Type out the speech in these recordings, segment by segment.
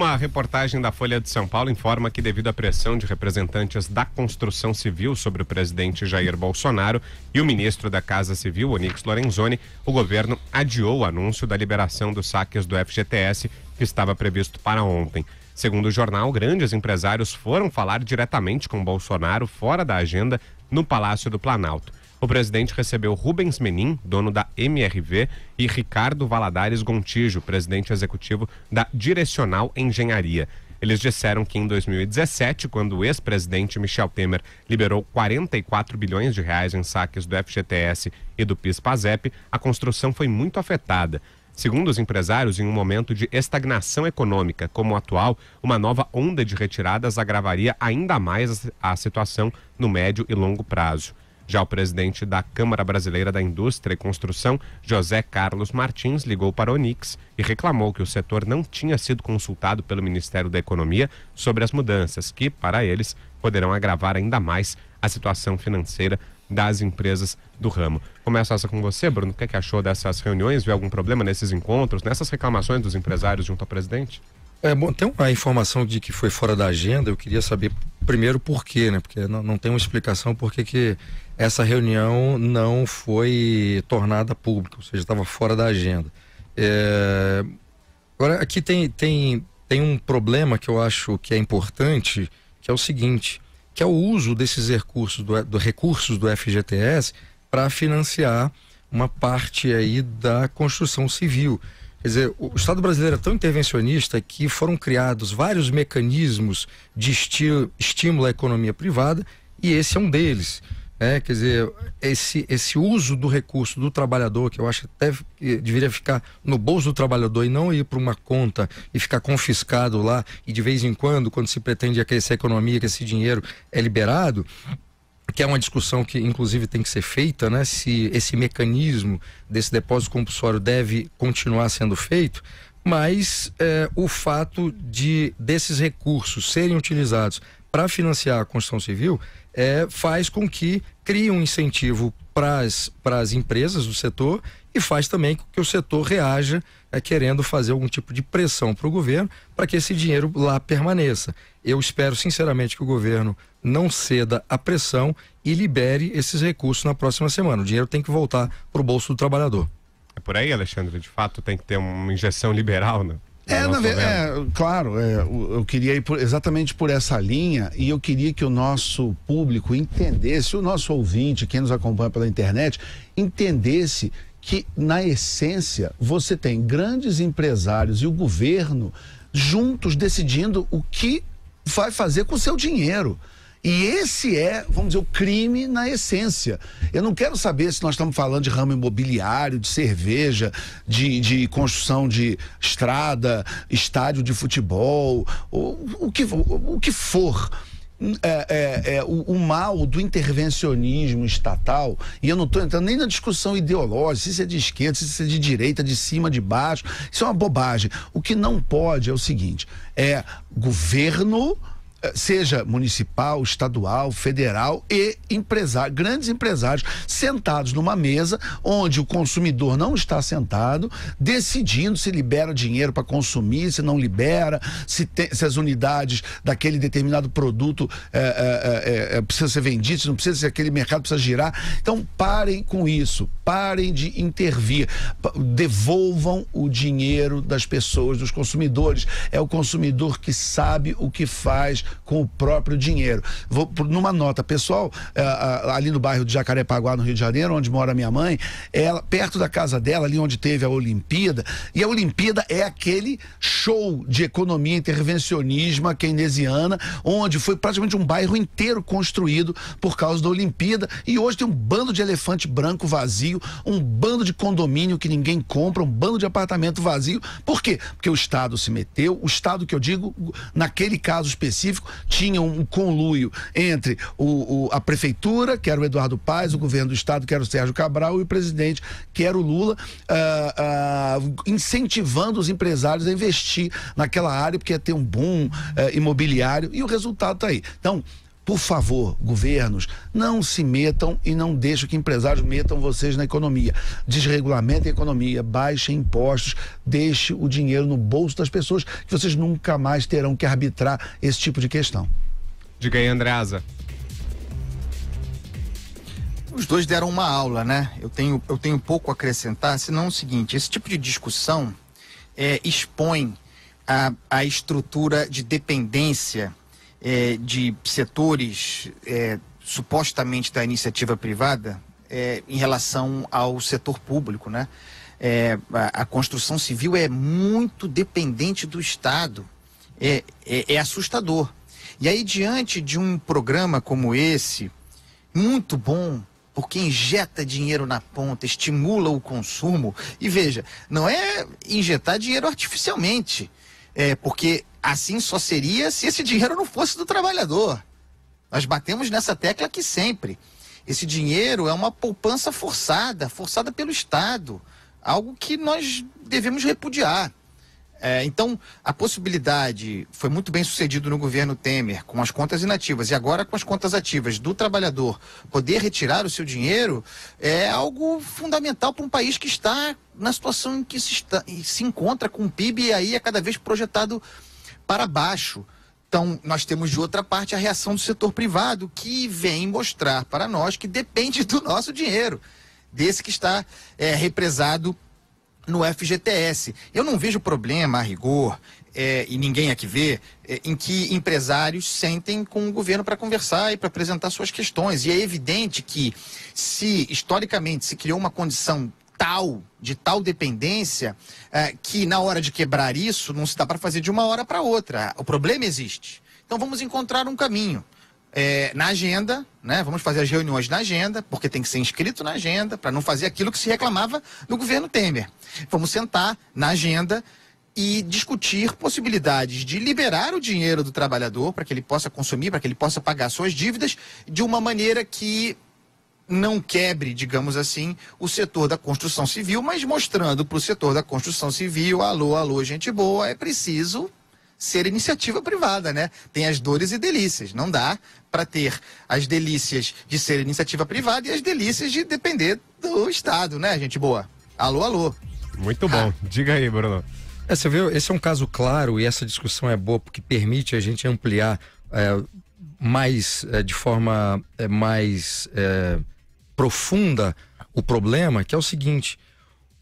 Uma reportagem da Folha de São Paulo informa que, devido à pressão de representantes da construção civil sobre o presidente Jair Bolsonaro e o ministro da Casa Civil, Onix Lorenzoni, o governo adiou o anúncio da liberação dos saques do FGTS, que estava previsto para ontem. Segundo o jornal, grandes empresários foram falar diretamente com Bolsonaro fora da agenda no Palácio do Planalto o presidente recebeu Rubens Menin, dono da MRV, e Ricardo Valadares Gontijo, presidente executivo da Direcional Engenharia. Eles disseram que em 2017, quando o ex-presidente Michel Temer liberou 44 bilhões de reais em saques do FGTS e do PIS/PASEP, a construção foi muito afetada. Segundo os empresários, em um momento de estagnação econômica como o atual, uma nova onda de retiradas agravaria ainda mais a situação no médio e longo prazo. Já o presidente da Câmara Brasileira da Indústria e Construção, José Carlos Martins, ligou para a Onix e reclamou que o setor não tinha sido consultado pelo Ministério da Economia sobre as mudanças, que, para eles, poderão agravar ainda mais a situação financeira das empresas do ramo. Começa essa com você, Bruno. O que, é que achou dessas reuniões? Viu algum problema nesses encontros, nessas reclamações dos empresários junto ao presidente? É, bom, tem uma informação de que foi fora da agenda. Eu queria saber primeiro porquê, né? Porque não, não tem uma explicação por que essa reunião não foi tornada pública, ou seja, estava fora da agenda. É... Agora, aqui tem, tem, tem um problema que eu acho que é importante, que é o seguinte, que é o uso desses recursos do, do recursos do FGTS para financiar uma parte aí da construção civil. Quer dizer, o Estado brasileiro é tão intervencionista que foram criados vários mecanismos de estímulo à economia privada e esse é um deles. Né? Quer dizer, esse, esse uso do recurso do trabalhador, que eu acho até que deveria ficar no bolso do trabalhador e não ir para uma conta e ficar confiscado lá, e de vez em quando, quando se pretende aquecer a economia, que esse dinheiro é liberado, que é uma discussão que inclusive tem que ser feita, né? Se esse mecanismo desse depósito compulsório deve continuar sendo feito, mas é, o fato de desses recursos serem utilizados para financiar a construção civil é, faz com que crie um incentivo para as empresas do setor e faz também com que o setor reaja é, querendo fazer algum tipo de pressão para o governo para que esse dinheiro lá permaneça. Eu espero sinceramente que o governo não ceda à pressão e libere esses recursos na próxima semana. O dinheiro tem que voltar para o bolso do trabalhador. É por aí, Alexandre? De fato, tem que ter uma injeção liberal, né? É, na ve... é, claro, é, eu queria ir por, exatamente por essa linha e eu queria que o nosso público entendesse, o nosso ouvinte, quem nos acompanha pela internet, entendesse que, na essência, você tem grandes empresários e o governo juntos decidindo o que vai fazer com o seu dinheiro. E esse é, vamos dizer, o crime na essência. Eu não quero saber se nós estamos falando de ramo imobiliário, de cerveja, de, de construção de estrada, estádio de futebol, ou, o, que, o, o que for. Hum, é, é, é, o, o, mal do intervencionismo estatal, e eu não estou entrando nem na discussão ideológica, se isso é de esquerda, se isso é de direita, de cima, de baixo, isso é uma bobagem. O que não pode é o seguinte: é governo seja municipal, estadual, federal e empresário, grandes empresários sentados numa mesa onde o consumidor não está sentado, decidindo se libera dinheiro para consumir, se não libera, se, tem, se, as unidades daquele determinado produto é, é, é, precisa ser vendido, se não precisa, se aquele mercado precisa girar. Então parem com isso, parem de intervir, devolvam o dinheiro das pessoas, dos consumidores. É o consumidor que sabe o que faz com o próprio dinheiro. Vou numa nota pessoal, é, ali no bairro de Jacarepaguá, no Rio de Janeiro, onde mora minha mãe, ela, perto da casa dela, ali onde teve a Olimpíada, e a Olimpíada é aquele show de economia intervencionismo keynesiana, onde foi praticamente um bairro inteiro construído por causa da Olimpíada, e hoje tem um bando de elefante branco vazio, um bando de condomínio que ninguém compra, um bando de apartamento vazio. Por quê? Porque o Estado se meteu, o Estado que eu digo, naquele caso específico, específico, tinha um conluio entre o, o, a prefeitura, que era o Eduardo Paes, o governo do estado, que era o Sérgio Cabral, e o presidente, que era o Lula, uh, uh, incentivando os empresários a investir naquela área, porque ia ter um boom uh, imobiliário, e o resultado está aí. Então, por favor, governos, não se metam e não deixem que empresários metam vocês na economia. Desregulamentem a economia, baixem impostos, deixe o dinheiro no bolso das pessoas, que vocês nunca mais terão que arbitrar esse tipo de questão. Diga aí, Andreasa. Os dois deram uma aula, né? Eu tenho, eu tenho pouco a acrescentar, senão é o seguinte: esse tipo de discussão é, expõe a, a estrutura de dependência é, de setores é, supostamente da iniciativa privada é, em relação ao setor público, né? É, a, a, construção civil é muito dependente do Estado, é, é, é assustador. E aí diante de um programa como esse, muito bom porque injeta dinheiro na ponta, estimula o consumo. E veja, não é injetar dinheiro artificialmente, é porque Assim só seria se esse dinheiro não fosse do trabalhador. Nós batemos nessa tecla que sempre. Esse dinheiro é uma poupança forçada, forçada pelo Estado, algo que nós devemos repudiar. É, então, a possibilidade foi muito bem sucedido no governo Temer, com as contas inativas e agora com as contas ativas do trabalhador poder retirar o seu dinheiro é algo fundamental para um país que está na situação em que se, está, se encontra com o PIB e aí é cada vez projetado para baixo. Então, nós temos de outra parte a reação do setor privado, que vem mostrar para nós que depende do nosso dinheiro, desse que está é, represado no FGTS. Eu não vejo problema, a rigor, é, e ninguém aqui vê, é, em que empresários sentem com o governo para conversar e para apresentar suas questões. E é evidente que, se historicamente se criou uma condição tal, de tal dependência, é, que na hora de quebrar isso, não se dá para fazer de uma hora para outra. O problema existe. Então vamos encontrar um caminho. É, na agenda, né? Vamos fazer as reuniões na agenda, porque tem que ser inscrito na agenda, para não fazer aquilo que se reclamava do governo Temer. Vamos sentar na agenda e discutir possibilidades de liberar o dinheiro do trabalhador para que ele possa consumir, para que ele possa pagar suas dívidas de uma maneira que não quebre, digamos assim, o setor da construção civil, mas mostrando para o setor da construção civil, alô, alô, gente boa, é preciso ser iniciativa privada, né? Tem as dores e delícias. Não dá para ter as delícias de ser iniciativa privada e as delícias de depender do Estado, né, gente boa? Alô, alô. Muito bom. Ah. Diga aí, Bruno. É, você viu, esse é um caso claro e essa discussão é boa porque permite a gente ampliar é, mais, eh, de forma eh, mais aprofunda o problema, que é o seguinte: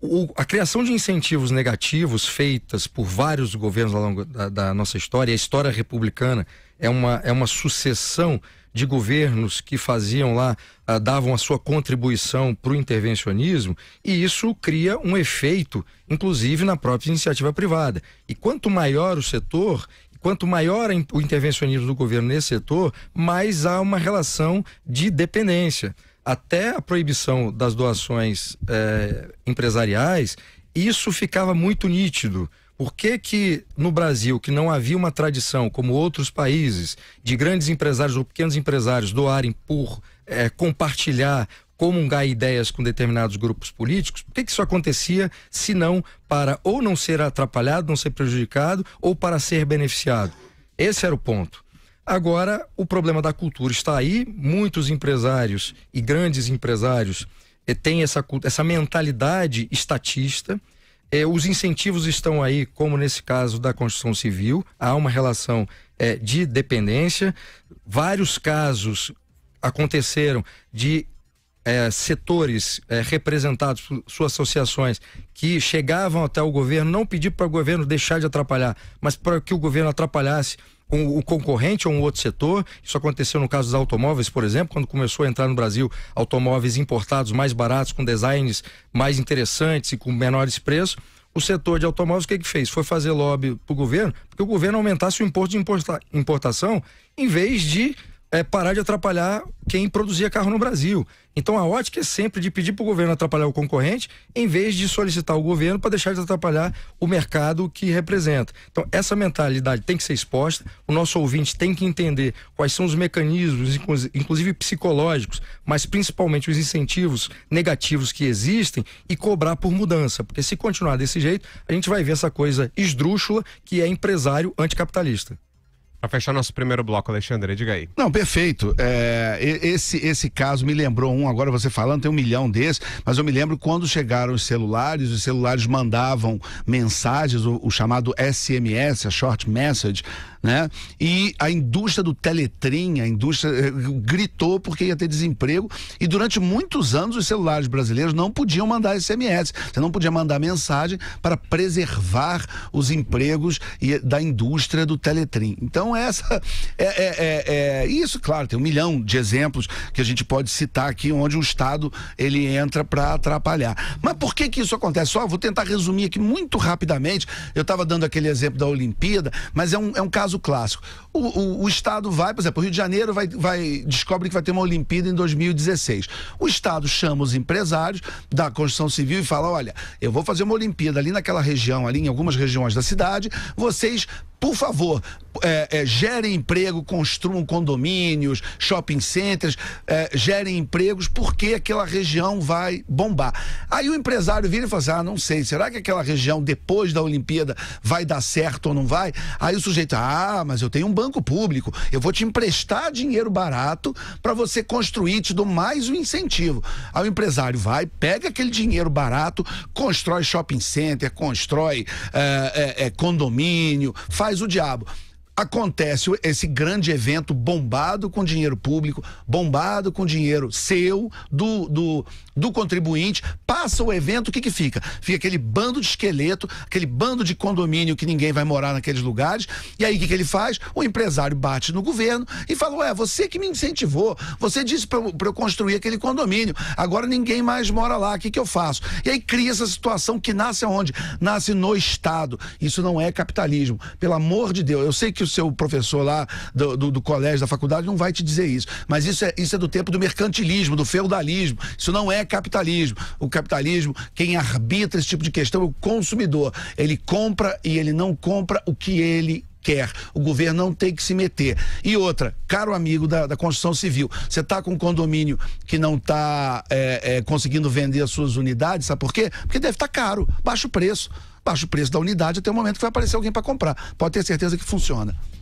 o, a criação de incentivos negativos feitas por vários governos ao longo da, da nossa história, a história republicana é uma, é uma sucessão de governos que faziam lá, ah, davam a sua contribuição para o intervencionismo, e isso cria um efeito, inclusive na própria iniciativa privada. E quanto maior o setor, quanto maior o intervencionismo do governo nesse setor, mais há uma relação de dependência até a proibição das doações é, empresariais, isso ficava muito nítido. Por que, que no Brasil, que não havia uma tradição, como outros países, de grandes empresários ou pequenos empresários doarem por é, compartilhar, comungar ideias com determinados grupos políticos, por que, que isso acontecia se não para ou não ser atrapalhado, não ser prejudicado, ou para ser beneficiado? Esse era o ponto. Agora, o problema da cultura está aí, muitos empresários e grandes empresários eh, têm essa, essa mentalidade estatista. Eh, os incentivos estão aí, como nesse caso da construção civil, há uma relação eh, de dependência. Vários casos aconteceram de é, setores é, representados por suas associações que chegavam até o governo, não pedir para o governo deixar de atrapalhar, mas para que o governo atrapalhasse um, concorrente ou um outro setor. Isso aconteceu no caso dos automóveis, por exemplo, quando começou a entrar no Brasil automóveis importados mais baratos, com designs mais interessantes e com menores preços o setor de automóveis, o que, que fez? Foi fazer lobby para o governo, porque o governo aumentasse o imposto de importa, importação em vez de é, parar de atrapalhar quem produzia carro no Brasil. Então a ótica é sempre de pedir para o governo atrapalhar o concorrente, em vez de solicitar o governo para deixar de atrapalhar o mercado que representa. Então essa mentalidade tem que ser exposta, o nosso ouvinte tem que entender quais são os mecanismos, inclusive psicológicos, mas principalmente os incentivos negativos que existem e cobrar por mudança, porque se continuar desse jeito, a gente vai ver essa coisa esdrúxula que é empresário anticapitalista. Para fechar nosso primeiro bloco, Alexandre, diga aí. Não, perfeito. É, esse, esse caso me lembrou um, agora você falando, tem um milhão desses, mas eu me lembro quando chegaram os celulares, os celulares mandavam mensagens, o, o chamado SMS, a short message, né? E a indústria do teletrim, a indústria eh, gritou porque ia ter desemprego e durante muitos anos os celulares brasileiros não podiam mandar SMS, você não podia mandar mensagem para preservar os empregos e, da indústria do teletrim. Então, essa é, é, é, é, isso, claro, tem um milhão de exemplos que a gente pode citar aqui onde o Estado ele entra para atrapalhar. Mas por que que isso acontece? Só vou tentar resumir aqui muito rapidamente. Eu estava dando aquele exemplo da Olimpíada, mas é um, é um caso clássico. O, o, o Estado vai, por exemplo, o Rio de Janeiro vai, vai, descobre que vai ter uma Olimpíada em 2016. O Estado chama os empresários da construção civil e fala: olha, eu vou fazer uma Olimpíada ali naquela região, ali em algumas regiões da cidade, vocês por favor, é, é, gerem emprego, construam condomínios, shopping centers, é, gerem empregos, porque aquela região vai bombar. Aí o empresário vira e fala assim: ah, não sei, será que aquela região depois da Olimpíada vai dar certo ou não vai? Aí o sujeito, ah, mas eu tenho um banco público, eu vou te emprestar dinheiro barato para você construir, te dou mais um incentivo. Aí o empresário vai, pega aquele dinheiro barato, constrói shopping center, constrói é, é, é condomínio, faz o diabo acontece esse grande evento bombado com dinheiro público, bombado com dinheiro seu, do, do, do contribuinte, passa o evento, o que, que fica? Fica aquele bando de esqueleto, aquele bando de condomínio que ninguém vai morar naqueles lugares, e aí o que, que ele faz? O empresário bate no governo e fala, ué, você que me incentivou, você disse para eu, eu construir aquele condomínio, agora ninguém mais mora lá, o que, que eu faço? E aí cria essa situação que nasce onde? Nasce no Estado. Isso não é capitalismo, pelo amor de Deus. Eu sei que que o seu professor lá do, do, do, colégio, da faculdade, não vai te dizer isso. Mas isso é, isso é do tempo do mercantilismo, do feudalismo. Isso não é capitalismo. O capitalismo, quem arbitra esse tipo de questão é o consumidor. Ele compra e ele não compra o que ele quer. O governo não tem que se meter. E outra, caro amigo da, da construção civil, você está com um condomínio que não está é, é, conseguindo vender as suas unidades, sabe por quê? Porque deve estar tá caro, baixo preço baixa o preço da unidade até o momento que vai aparecer alguém para comprar. Pode ter certeza que funciona.